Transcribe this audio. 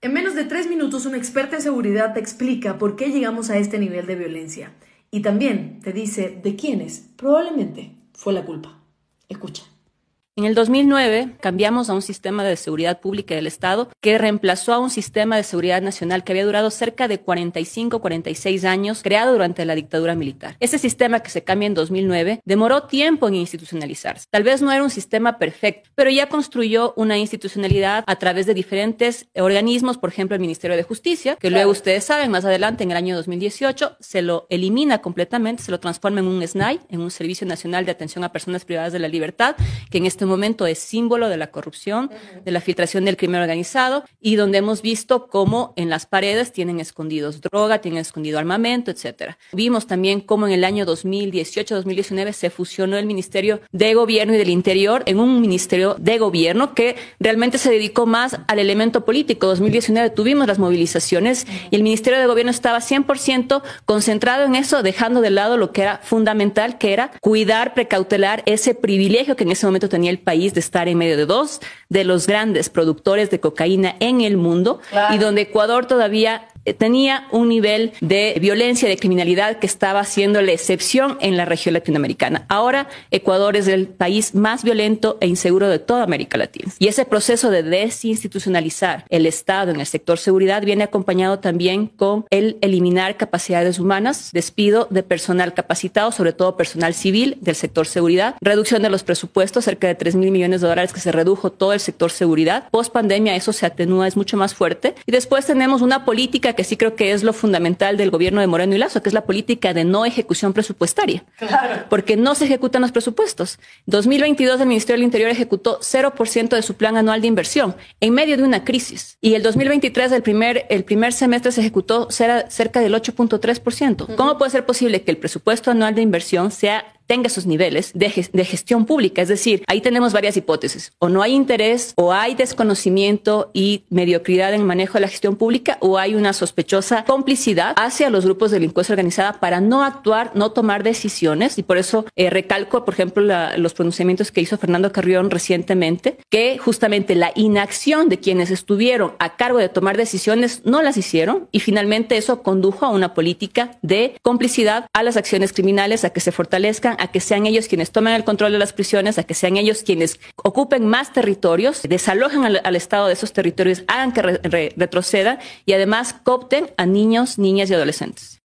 En menos de tres minutos, un experto en seguridad te explica por qué llegamos a este nivel de violencia y también te dice de quiénes probablemente fue la culpa. Escucha. En el 2009 cambiamos a un sistema de seguridad pública del Estado que reemplazó a un sistema de seguridad nacional que había durado cerca de 45-46 años, creado durante la dictadura militar. Ese sistema que se cambia en 2009 demoró tiempo en institucionalizarse. Tal vez no era un sistema perfecto, pero ya construyó una institucionalidad a través de diferentes organismos, por ejemplo el Ministerio de Justicia, que luego ustedes saben, más adelante en el año 2018 se lo elimina completamente, se lo transforma en un SNAI, en un Servicio Nacional de Atención a Personas Privadas de la Libertad, que en este momento es símbolo de la corrupción, de la filtración del crimen organizado y donde hemos visto cómo en las paredes tienen escondidos droga, tienen escondido armamento, etcétera. Vimos también cómo en el año 2018-2019 se fusionó el Ministerio de Gobierno y del Interior en un Ministerio de Gobierno que realmente se dedicó más al elemento político. 2019 tuvimos las movilizaciones y el Ministerio de Gobierno estaba 100% concentrado en eso, dejando de lado lo que era fundamental, que era cuidar, precautelar ese privilegio que en ese momento tenía el país de estar en medio de dos de los grandes productores de cocaína en el mundo y donde Ecuador todavía eh, tenía un nivel de violencia, de criminalidad que estaba siendo la excepción en la región latinoamericana. Ahora Ecuador es el país más violento e inseguro de toda América Latina. Y ese proceso de desinstitucionalizar el Estado en el sector seguridad viene acompañado también con el eliminar capacidades humanas, despido de personal capacitado, sobre todo personal civil del sector seguridad, reducción de los presupuestos, cerca de 3 mil millones de dólares que se redujo todo el sector seguridad. Post pandemia eso se atenúa, es mucho más fuerte. Y después tenemos una política que sí creo que es lo fundamental del gobierno de Moreno y Lazo, que es la política de no ejecución presupuestaria. Claro. Porque no se ejecutan los presupuestos. 2022 el Ministerio del Interior ejecutó 0% de su plan anual de inversión en medio de una crisis. Y el 2023, el primer, el primer semestre se ejecutó cerca del 8.3%. por ciento. ¿Cómo puede ser posible que el presupuesto anual de inversión sea tenga sus niveles de, gestión pública. Es decir, ahí tenemos varias hipótesis. O no hay interés, o hay desconocimiento y mediocridad en el manejo de la gestión pública, o hay una sospechosa complicidad hacia los grupos de delincuencia organizada para no actuar, no tomar decisiones. Y por eso eh, recalco, por ejemplo, los pronunciamientos que hizo Fernando Carrión recientemente, que justamente la inacción de quienes estuvieron a cargo de tomar decisiones no las hicieron y finalmente eso condujo a una política de complicidad a las acciones criminales, a que se fortalezcan a que sean ellos quienes tomen el control de las prisiones, a que sean ellos quienes ocupen más territorios, desalojen al, Estado de esos territorios, hagan que retroceda y además coopten a niños, niñas y adolescentes.